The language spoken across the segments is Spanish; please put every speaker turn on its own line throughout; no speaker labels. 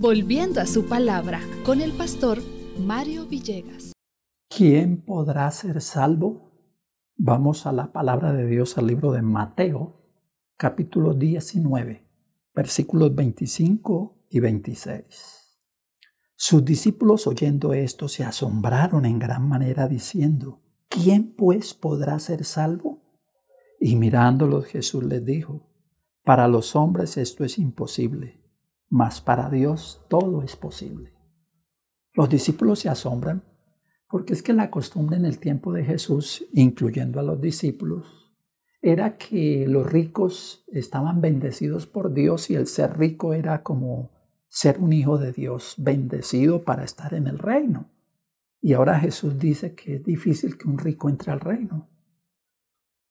Volviendo a su palabra con el pastor Mario Villegas. ¿Quién podrá ser salvo? Vamos a la palabra de Dios al libro de Mateo, capítulo 19, versículos 25 y 26. Sus discípulos oyendo esto se asombraron en gran manera diciendo, ¿quién pues podrá ser salvo? Y mirándolos Jesús les dijo, para los hombres esto es imposible mas para Dios todo es posible. Los discípulos se asombran porque es que la costumbre en el tiempo de Jesús, incluyendo a los discípulos, era que los ricos estaban bendecidos por Dios y el ser rico era como ser un hijo de Dios, bendecido para estar en el reino. Y ahora Jesús dice que es difícil que un rico entre al reino.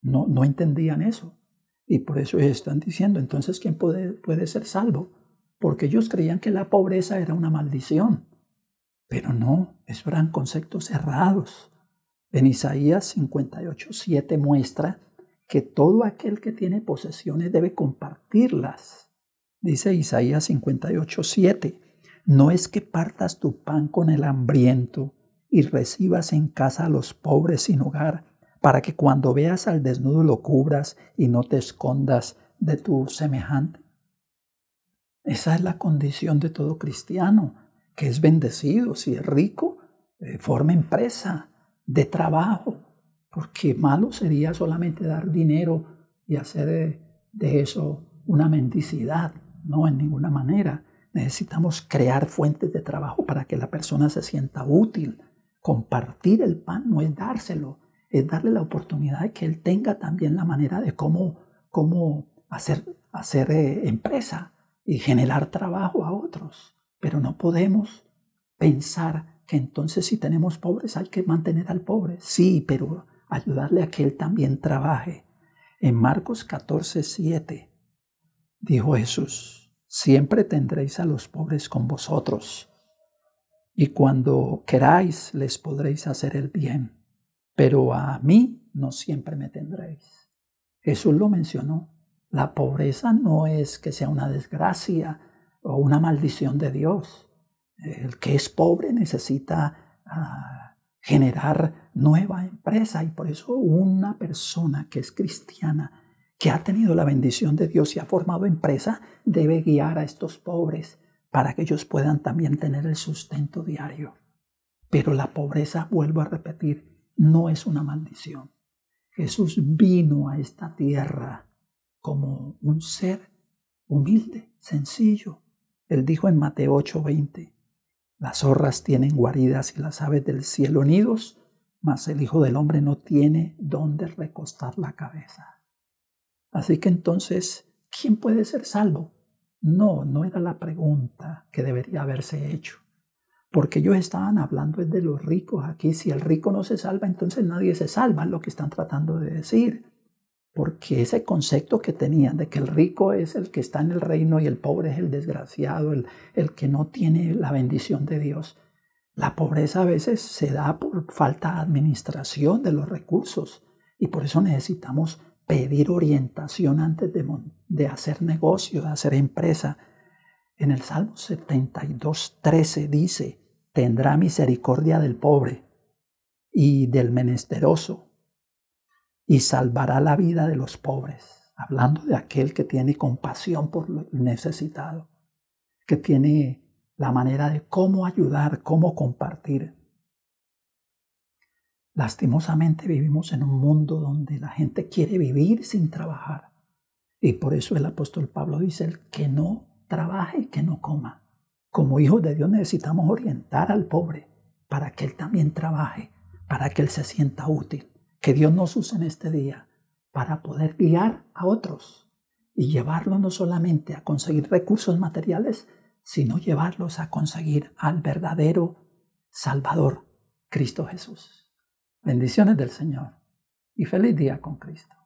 No, no entendían eso. Y por eso están diciendo, entonces, ¿quién puede, puede ser salvo? porque ellos creían que la pobreza era una maldición. Pero no, esos eran conceptos errados. En Isaías 58.7 muestra que todo aquel que tiene posesiones debe compartirlas. Dice Isaías 58.7 No es que partas tu pan con el hambriento y recibas en casa a los pobres sin hogar, para que cuando veas al desnudo lo cubras y no te escondas de tu semejante. Esa es la condición de todo cristiano, que es bendecido, si es rico, eh, forma empresa de trabajo, porque malo sería solamente dar dinero y hacer eh, de, eso una mendicidad, no en ninguna manera. Necesitamos crear fuentes de trabajo para que la persona se sienta útil. Compartir el pan no es dárselo, es darle la oportunidad de que él tenga también la manera de cómo, cómo hacer, hacer eh, empresa, y generar trabajo a otros. Pero no podemos pensar que entonces si tenemos pobres hay que mantener al pobre. Sí, pero ayudarle a que él también trabaje. En Marcos 14, 7 dijo Jesús, siempre tendréis a los pobres con vosotros y cuando queráis les podréis hacer el bien, pero a mí no siempre me tendréis. Jesús lo mencionó la pobreza no es que sea una desgracia o una maldición de Dios. El que es pobre necesita ah, generar nueva empresa y por eso una persona que es cristiana, que ha tenido la bendición de Dios y ha formado empresa, debe guiar a estos pobres para que ellos puedan también tener el sustento diario. Pero la pobreza, vuelvo a repetir, no es una maldición. Jesús vino a esta tierra como un ser humilde, sencillo. Él dijo en Mateo 8:20, las zorras tienen guaridas y las aves del cielo nidos, mas el Hijo del Hombre no tiene dónde recostar la cabeza. Así que entonces, ¿quién puede ser salvo? No, no era la pregunta que debería haberse hecho. Porque ellos estaban hablando de los ricos aquí. Si el rico no se salva, entonces nadie se salva, es lo que están tratando de decir porque ese concepto que tenían de que el rico es el que está en el reino y el pobre es el desgraciado, el, que no tiene la bendición de Dios, la pobreza a veces se da por falta de administración de los recursos y por eso necesitamos pedir orientación antes de, de hacer negocio, de hacer empresa. En el Salmo 72, 13 dice, tendrá misericordia del pobre y del menesteroso y salvará la vida de los pobres. Hablando de aquel que tiene compasión por lo necesitado, que tiene la manera de cómo ayudar, cómo compartir. Lastimosamente vivimos en un mundo donde la gente quiere vivir sin trabajar. Y por eso el apóstol Pablo dice, el que no trabaje, que no coma. Como hijos de Dios necesitamos orientar al pobre para que él también trabaje, para que él se sienta útil que Dios nos use en este día para poder guiar a otros y llevarlos no solamente a conseguir recursos materiales, sino llevarlos a conseguir al verdadero Salvador, Cristo Jesús. Bendiciones del Señor y feliz día con Cristo.